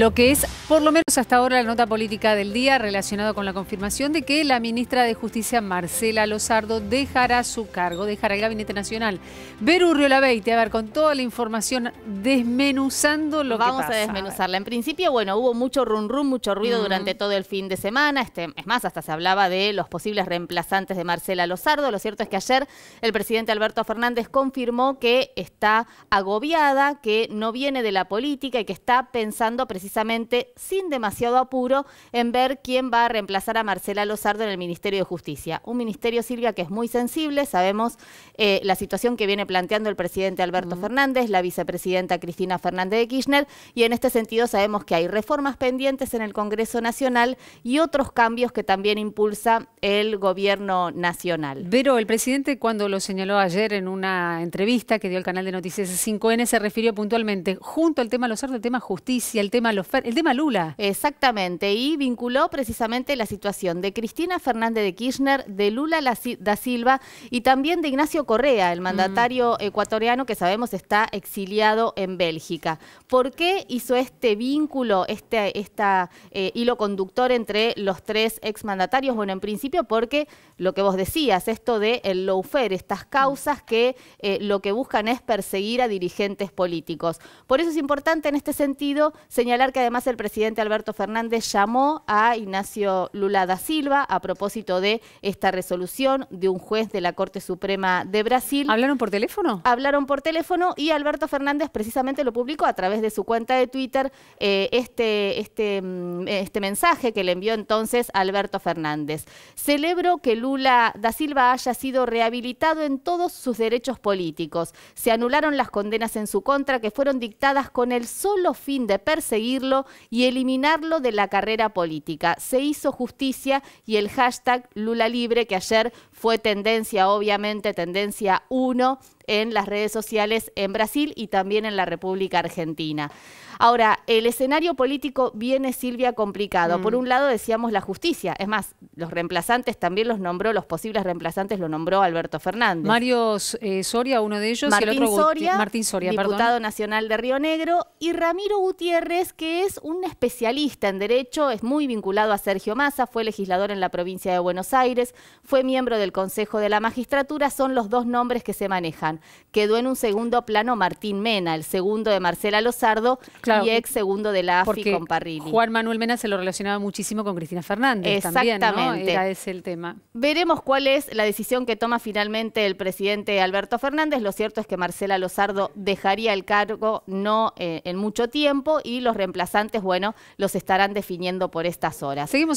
Lo que es, por lo menos hasta ahora, la nota política del día relacionado con la confirmación de que la ministra de Justicia, Marcela Lozardo, dejará su cargo, dejará el Gabinete Nacional. Berurrio Labeite, a ver, con toda la información, desmenuzando lo Vamos que pasa. Vamos a desmenuzarla. En principio, bueno, hubo mucho rum-rum, mucho ruido durante todo el fin de semana. Este, es más, hasta se hablaba de los posibles reemplazantes de Marcela Lozardo. Lo cierto es que ayer el presidente Alberto Fernández confirmó que está agobiada, que no viene de la política y que está pensando precisamente precisamente sin demasiado apuro en ver quién va a reemplazar a Marcela Lozardo en el Ministerio de Justicia. Un ministerio, Silvia, que es muy sensible, sabemos eh, la situación que viene planteando el presidente Alberto Fernández, la vicepresidenta Cristina Fernández de Kirchner, y en este sentido sabemos que hay reformas pendientes en el Congreso Nacional y otros cambios que también impulsa el gobierno nacional. Pero el presidente cuando lo señaló ayer en una entrevista que dio el canal de noticias 5N se refirió puntualmente junto al tema Lozardo, el tema justicia, el tema el tema Lula. Exactamente, y vinculó precisamente la situación de Cristina Fernández de Kirchner, de Lula da Silva y también de Ignacio Correa, el mandatario mm. ecuatoriano que sabemos está exiliado en Bélgica. ¿Por qué hizo este vínculo, este eh, hilo conductor entre los tres exmandatarios? Bueno, en principio porque lo que vos decías, esto de el fair, estas causas que eh, lo que buscan es perseguir a dirigentes políticos. Por eso es importante en este sentido señalar que además el presidente Alberto Fernández llamó a Ignacio Lula da Silva a propósito de esta resolución de un juez de la Corte Suprema de Brasil. ¿Hablaron por teléfono? Hablaron por teléfono y Alberto Fernández precisamente lo publicó a través de su cuenta de Twitter eh, este, este, mm, este mensaje que le envió entonces Alberto Fernández. Celebro que Lula da Silva haya sido rehabilitado en todos sus derechos políticos. Se anularon las condenas en su contra que fueron dictadas con el solo fin de perseguir y eliminarlo de la carrera política. Se hizo justicia y el hashtag Lula Libre, que ayer fue tendencia, obviamente tendencia 1 en las redes sociales en Brasil y también en la República Argentina. Ahora, el escenario político viene, Silvia, complicado. Por mm. un lado, decíamos la justicia. Es más, los reemplazantes también los nombró, los posibles reemplazantes los nombró Alberto Fernández. Mario eh, Soria, uno de ellos, Martín y Soria, diputado nacional de Río Negro, y Ramiro Gutiérrez, que es un especialista en derecho, es muy vinculado a Sergio Massa, fue legislador en la provincia de Buenos Aires, fue miembro del Consejo de la Magistratura, son los dos nombres que se manejan. Quedó en un segundo plano Martín Mena, el segundo de Marcela Lozardo y ex segundo de la AFI con Parrilli. Juan Manuel Mena se lo relacionaba muchísimo con Cristina Fernández Exactamente. también, ¿no? el tema. Veremos cuál es la decisión que toma finalmente el presidente Alberto Fernández. Lo cierto es que Marcela Lozardo dejaría el cargo no eh, en mucho tiempo y los reemplazantes, bueno, los estarán definiendo por estas horas. Seguimos